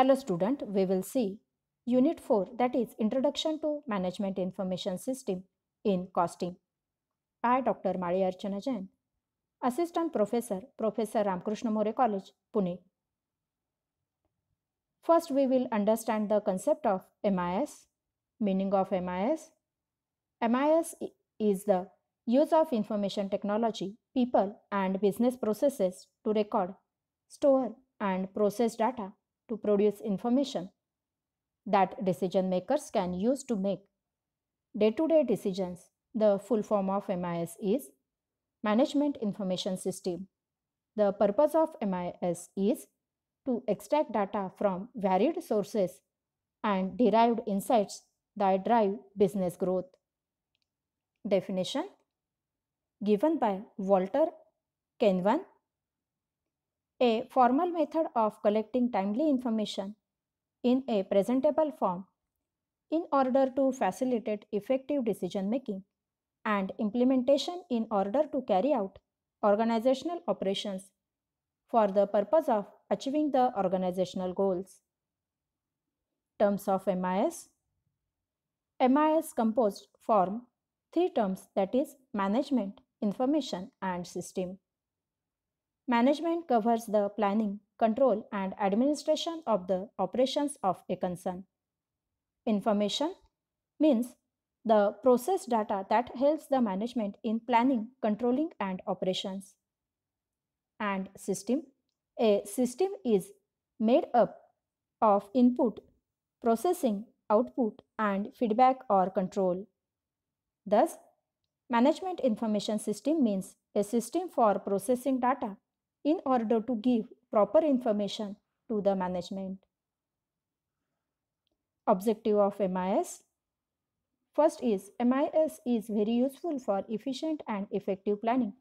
Hello student, we will see Unit 4 that is Introduction to Management Information System in Costing I, Dr. Mali Archana Jain, Assistant Professor, Professor Ramkrishna More College, Pune. First we will understand the concept of MIS, meaning of MIS. MIS is the use of information technology, people and business processes to record, store and process data to produce information that decision makers can use to make day to day decisions. The full form of MIS is Management Information System. The purpose of MIS is to extract data from varied sources and derived insights that drive business growth. Definition given by Walter Kenwan a formal method of collecting timely information in a presentable form in order to facilitate effective decision making and implementation in order to carry out organizational operations for the purpose of achieving the organizational goals. Terms of MIS MIS composed form three terms that is management, information and system. Management covers the planning, control, and administration of the operations of a concern. Information means the process data that helps the management in planning, controlling, and operations. And system. A system is made up of input, processing, output, and feedback or control. Thus, management information system means a system for processing data in order to give proper information to the management. Objective of MIS First is MIS is very useful for efficient and effective planning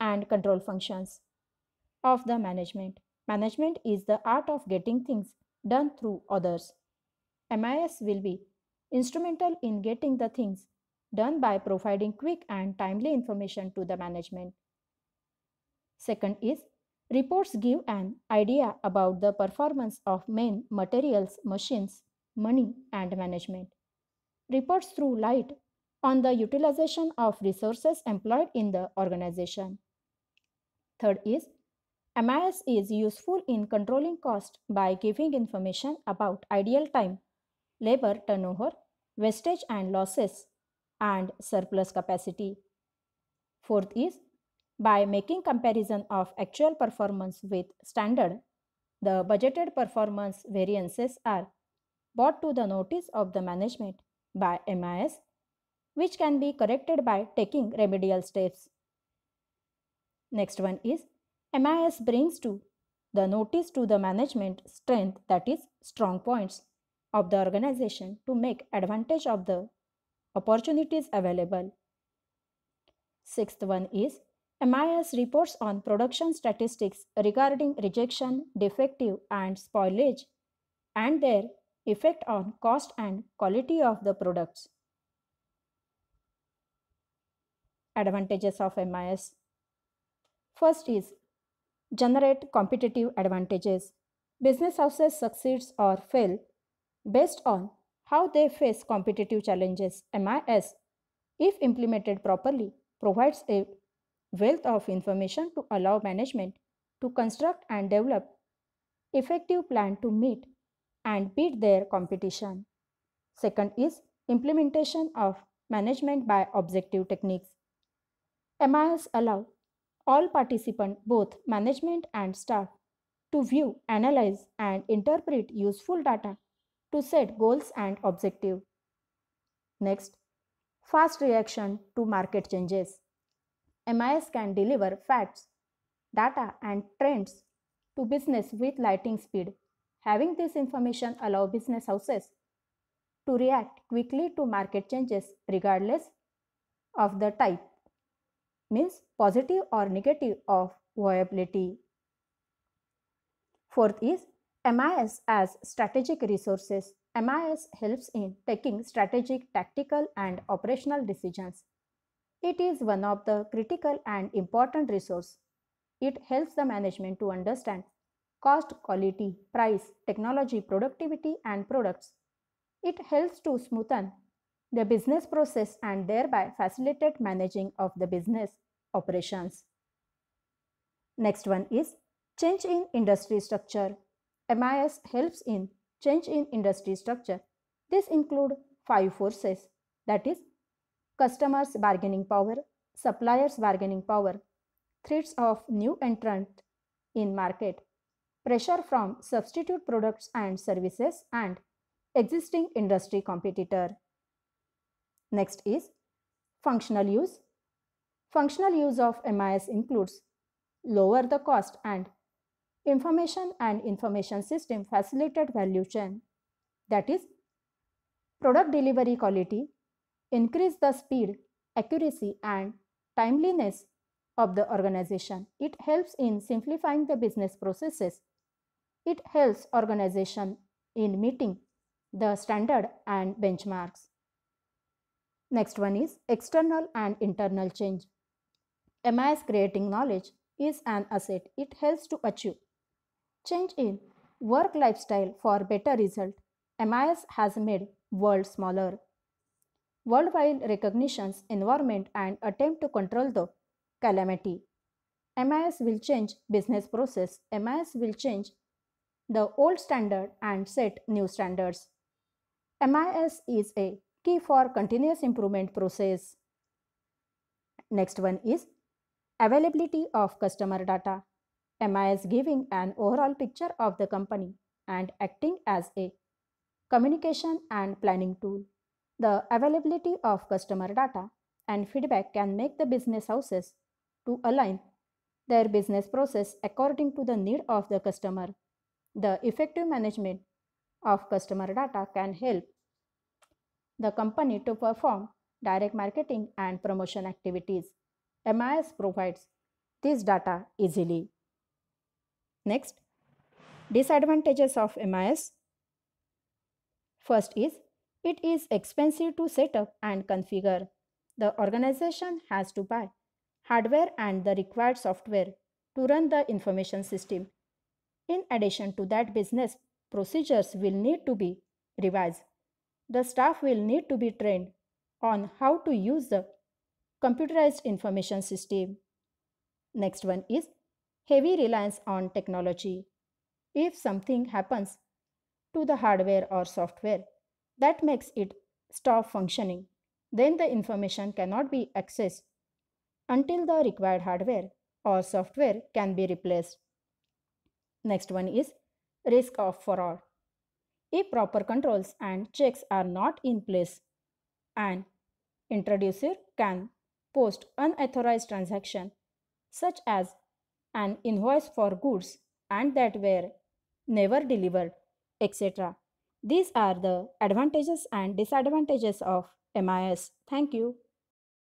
and control functions of the management. Management is the art of getting things done through others. MIS will be instrumental in getting the things done by providing quick and timely information to the management. Second is reports give an idea about the performance of men, materials, machines, money, and management. Reports throw light on the utilization of resources employed in the organization. Third is MIS is useful in controlling cost by giving information about ideal time, labor turnover, wastage and losses, and surplus capacity. Fourth is by making comparison of actual performance with standard, the budgeted performance variances are brought to the notice of the management by MIS, which can be corrected by taking remedial steps. Next one is MIS brings to the notice to the management strength that is strong points of the organization to make advantage of the opportunities available. Sixth one is MIS reports on production statistics regarding rejection, defective, and spoilage, and their effect on cost and quality of the products. Advantages of MIS First is generate competitive advantages. Business houses succeeds or fail based on how they face competitive challenges. MIS, if implemented properly, provides a wealth of information to allow management to construct and develop effective plan to meet and beat their competition. Second is implementation of management by objective techniques. MIS allow all participants, both management and staff, to view, analyze, and interpret useful data to set goals and objective. Next, fast reaction to market changes. MIS can deliver facts, data and trends to business with lightning speed. Having this information allow business houses to react quickly to market changes regardless of the type means positive or negative of viability. Fourth is MIS as strategic resources. MIS helps in taking strategic, tactical and operational decisions. It is one of the critical and important resource. It helps the management to understand cost, quality, price, technology, productivity and products. It helps to smoothen the business process and thereby facilitate managing of the business operations. Next one is change in industry structure. MIS helps in change in industry structure. This include five forces that is customers' bargaining power, suppliers' bargaining power, threats of new entrant in market, pressure from substitute products and services and existing industry competitor. Next is functional use. Functional use of MIS includes lower the cost and information and information system facilitated value chain that is product delivery quality, increase the speed, accuracy, and timeliness of the organization. It helps in simplifying the business processes. It helps organization in meeting the standard and benchmarks. Next one is external and internal change. MIS creating knowledge is an asset. It helps to achieve change in work lifestyle for better result. MIS has made world smaller worldwide recognitions environment and attempt to control the calamity. MIS will change business process. MIS will change the old standard and set new standards. MIS is a key for continuous improvement process. Next one is availability of customer data. MIS giving an overall picture of the company and acting as a communication and planning tool. The availability of customer data and feedback can make the business houses to align their business process according to the need of the customer. The effective management of customer data can help the company to perform direct marketing and promotion activities. MIS provides this data easily. Next, disadvantages of MIS. First is it is expensive to set up and configure. The organization has to buy hardware and the required software to run the information system. In addition to that, business procedures will need to be revised. The staff will need to be trained on how to use the computerized information system. Next one is heavy reliance on technology. If something happens to the hardware or software, that makes it stop functioning. Then the information cannot be accessed until the required hardware or software can be replaced. Next one is risk of fraud. If proper controls and checks are not in place, an introducer can post unauthorized transaction such as an invoice for goods and that were never delivered, etc. These are the advantages and disadvantages of MIS. Thank you.